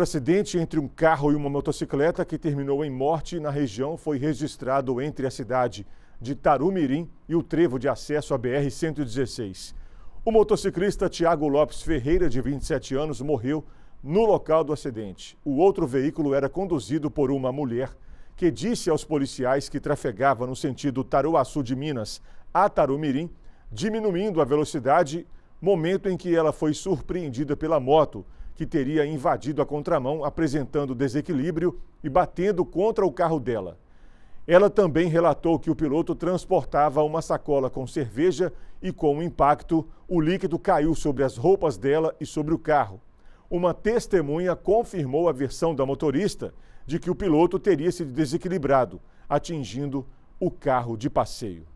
O acidente entre um carro e uma motocicleta que terminou em morte na região foi registrado entre a cidade de Tarumirim e o trevo de acesso à BR-116. O motociclista Tiago Lopes Ferreira, de 27 anos, morreu no local do acidente. O outro veículo era conduzido por uma mulher que disse aos policiais que trafegava no sentido Taruaçu de Minas a Tarumirim, diminuindo a velocidade momento em que ela foi surpreendida pela moto, que teria invadido a contramão, apresentando desequilíbrio e batendo contra o carro dela. Ela também relatou que o piloto transportava uma sacola com cerveja e, com o impacto, o líquido caiu sobre as roupas dela e sobre o carro. Uma testemunha confirmou a versão da motorista de que o piloto teria se desequilibrado, atingindo o carro de passeio.